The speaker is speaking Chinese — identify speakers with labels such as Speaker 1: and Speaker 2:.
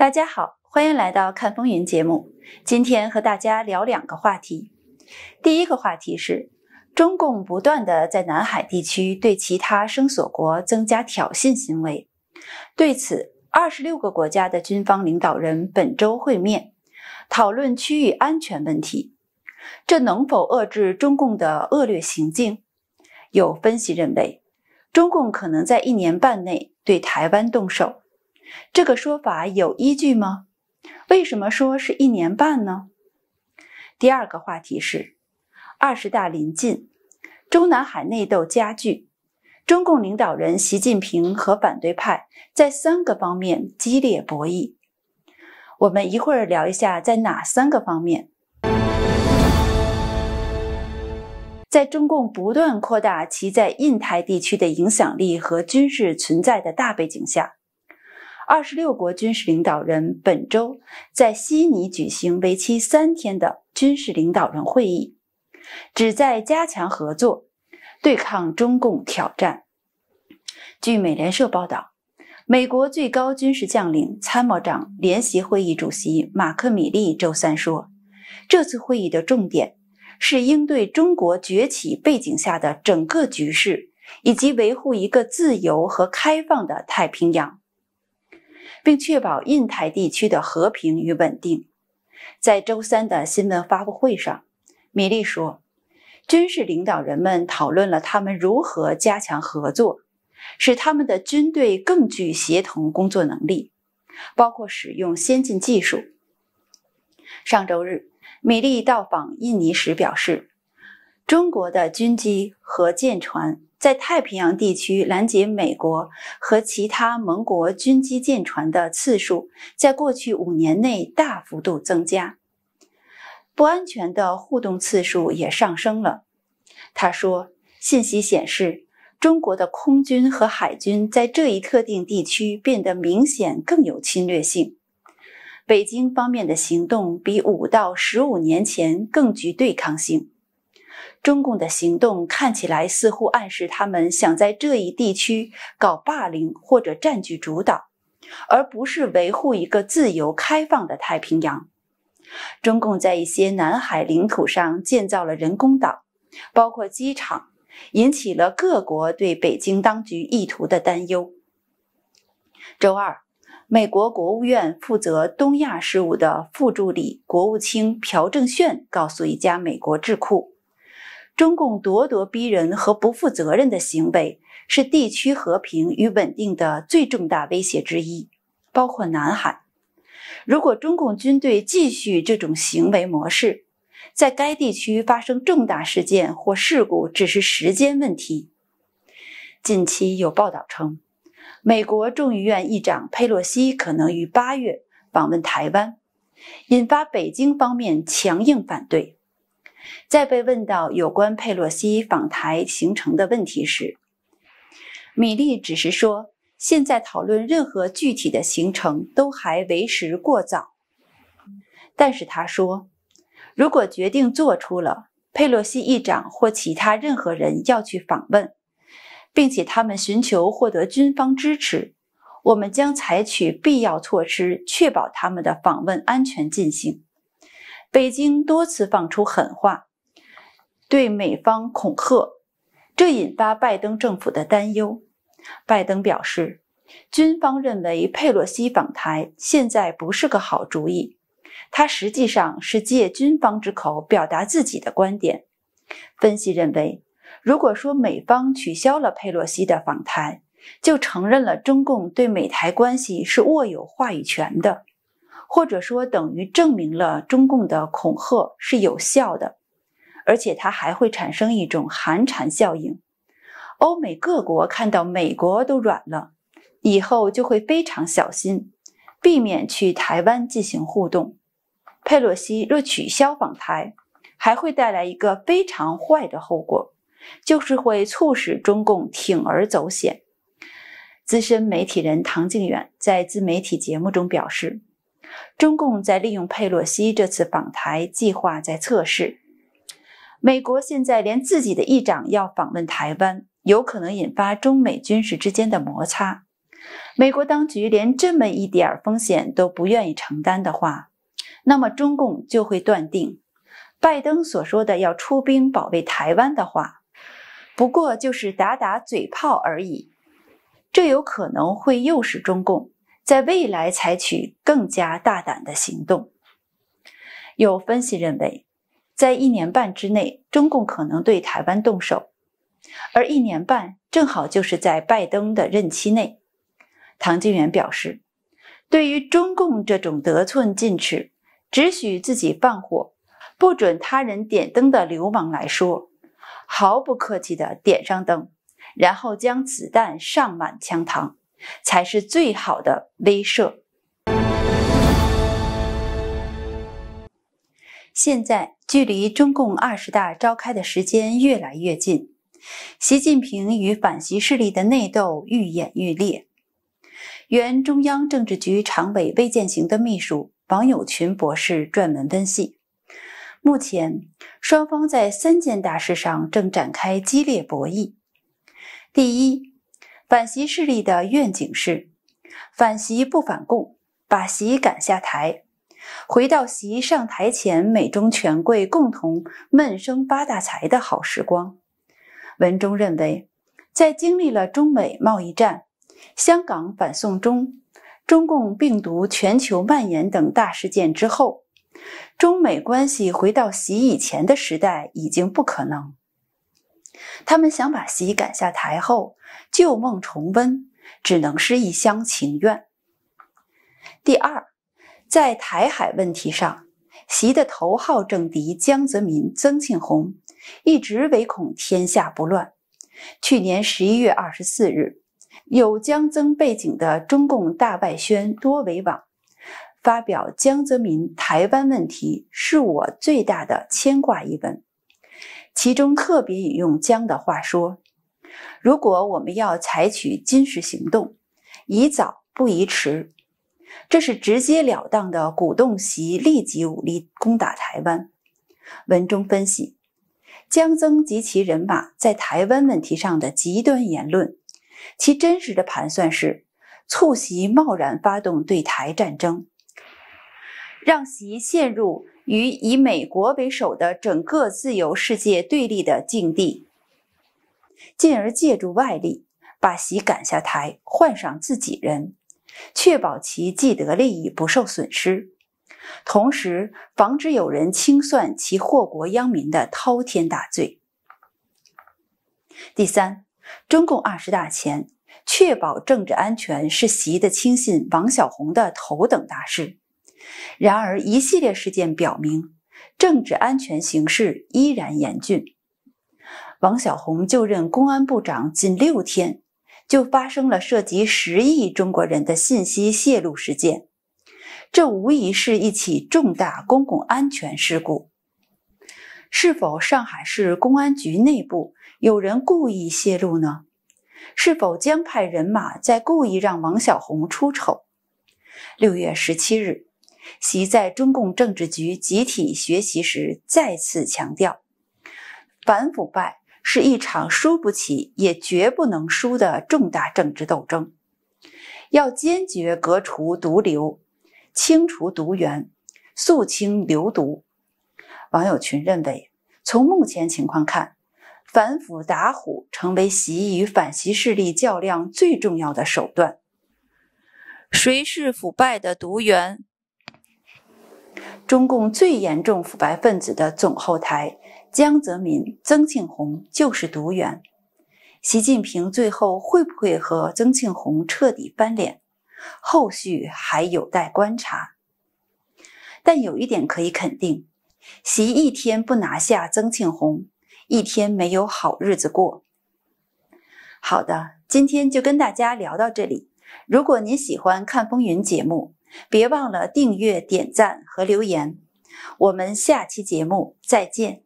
Speaker 1: 大家好，欢迎来到看风云节目。今天和大家聊两个话题。第一个话题是，中共不断的在南海地区对其他生索国增加挑衅行为。对此，二十六个国家的军方领导人本周会面，讨论区域安全问题。这能否遏制中共的恶劣行径？有分析认为，中共可能在一年半内对台湾动手。这个说法有依据吗？为什么说是一年半呢？第二个话题是二十大临近，中南海内斗加剧，中共领导人习近平和反对派在三个方面激烈博弈。我们一会儿聊一下在哪三个方面。在中共不断扩大其在印太地区的影响力和军事存在的大背景下。二十六国军事领导人本周在悉尼举行为期三天的军事领导人会议，旨在加强合作，对抗中共挑战。据美联社报道，美国最高军事将领、参谋长联席会议主席马克·米利周三说，这次会议的重点是应对中国崛起背景下的整个局势，以及维护一个自由和开放的太平洋。并确保印太地区的和平与稳定。在周三的新闻发布会上，米利说，军事领导人们讨论了他们如何加强合作，使他们的军队更具协同工作能力，包括使用先进技术。上周日，米利到访印尼时表示，中国的军机和舰船。在太平洋地区拦截美国和其他盟国军机舰船的次数，在过去五年内大幅度增加。不安全的互动次数也上升了。他说，信息显示中国的空军和海军在这一特定地区变得明显更有侵略性，北京方面的行动比五到十五年前更具对抗性。中共的行动看起来似乎暗示他们想在这一地区搞霸凌或者占据主导，而不是维护一个自由开放的太平洋。中共在一些南海领土上建造了人工岛，包括机场，引起了各国对北京当局意图的担忧。周二，美国国务院负责东亚事务的副助理国务卿朴正炫告诉一家美国智库。中共咄咄逼人和不负责任的行为是地区和平与稳定的最重大威胁之一，包括南海。如果中共军队继续这种行为模式，在该地区发生重大事件或事故只是时间问题。近期有报道称，美国众议院议长佩洛西可能于八月访问台湾，引发北京方面强硬反对。在被问到有关佩洛西访台行程的问题时，米利只是说：“现在讨论任何具体的行程都还为时过早。”但是他说：“如果决定做出了，佩洛西议长或其他任何人要去访问，并且他们寻求获得军方支持，我们将采取必要措施确保他们的访问安全进行。”北京多次放出狠话，对美方恐吓，这引发拜登政府的担忧。拜登表示，军方认为佩洛西访台现在不是个好主意，他实际上是借军方之口表达自己的观点。分析认为，如果说美方取消了佩洛西的访台，就承认了中共对美台关系是握有话语权的。或者说，等于证明了中共的恐吓是有效的，而且它还会产生一种寒蝉效应。欧美各国看到美国都软了，以后就会非常小心，避免去台湾进行互动。佩洛西若取消访台，还会带来一个非常坏的后果，就是会促使中共铤而走险。资深媒体人唐静远在自媒体节目中表示。中共在利用佩洛西这次访台计划在测试。美国现在连自己的议长要访问台湾，有可能引发中美军事之间的摩擦。美国当局连这么一点儿风险都不愿意承担的话，那么中共就会断定，拜登所说的要出兵保卫台湾的话，不过就是打打嘴炮而已。这有可能会诱使中共。在未来采取更加大胆的行动。有分析认为，在一年半之内，中共可能对台湾动手，而一年半正好就是在拜登的任期内。唐金元表示，对于中共这种得寸进尺、只许自己放火、不准他人点灯的流氓来说，毫不客气地点上灯，然后将子弹上满枪膛。才是最好的威慑。现在距离中共二十大召开的时间越来越近，习近平与反习势力的内斗愈演愈烈。原中央政治局常委、魏建行的秘书王友群博士撰文分析，目前双方在三件大事上正展开激烈博弈。第一。反习势力的愿景是，反习不反共，把习赶下台，回到习上台前美中权贵共同闷声发大财的好时光。文中认为，在经历了中美贸易战、香港反送中、中共病毒全球蔓延等大事件之后，中美关系回到习以前的时代已经不可能。他们想把习赶下台后旧梦重温，只能是一厢情愿。第二，在台海问题上，习的头号政敌江泽民、曾庆红一直唯恐天下不乱。去年十一月二十四日，有江曾背景的中共大外宣多维网发表《江泽民台湾问题是我最大的牵挂》一文。其中特别引用姜的话说：“如果我们要采取军事行动，宜早不宜迟。”这是直截了当的鼓动席立即武力攻打台湾。文中分析，江曾及其人马在台湾问题上的极端言论，其真实的盘算是促席贸然发动对台战争，让席陷入。与以美国为首的整个自由世界对立的境地，进而借助外力把习赶下台，换上自己人，确保其既得利益不受损失，同时防止有人清算其祸国殃民的滔天大罪。第三，中共二十大前，确保政治安全是习的亲信王晓红的头等大事。然而，一系列事件表明，政治安全形势依然严峻。王晓红就任公安部长近六天，就发生了涉及十亿中国人的信息泄露事件，这无疑是一起重大公共安全事故。是否上海市公安局内部有人故意泄露呢？是否将派人马在故意让王晓红出丑？六月十七日。习在中共政治局集体学习时再次强调，反腐败是一场输不起也绝不能输的重大政治斗争，要坚决革除毒瘤，清除毒源，肃清流毒。网友群认为，从目前情况看，反腐打虎成为习与反习势力较量最重要的手段。谁是腐败的毒源？中共最严重腐败分子的总后台江泽民、曾庆红就是毒源。习近平最后会不会和曾庆红彻底翻脸，后续还有待观察。但有一点可以肯定，习一天不拿下曾庆红，一天没有好日子过。好的，今天就跟大家聊到这里。如果您喜欢看风云节目。别忘了订阅、点赞和留言，我们下期节目再见。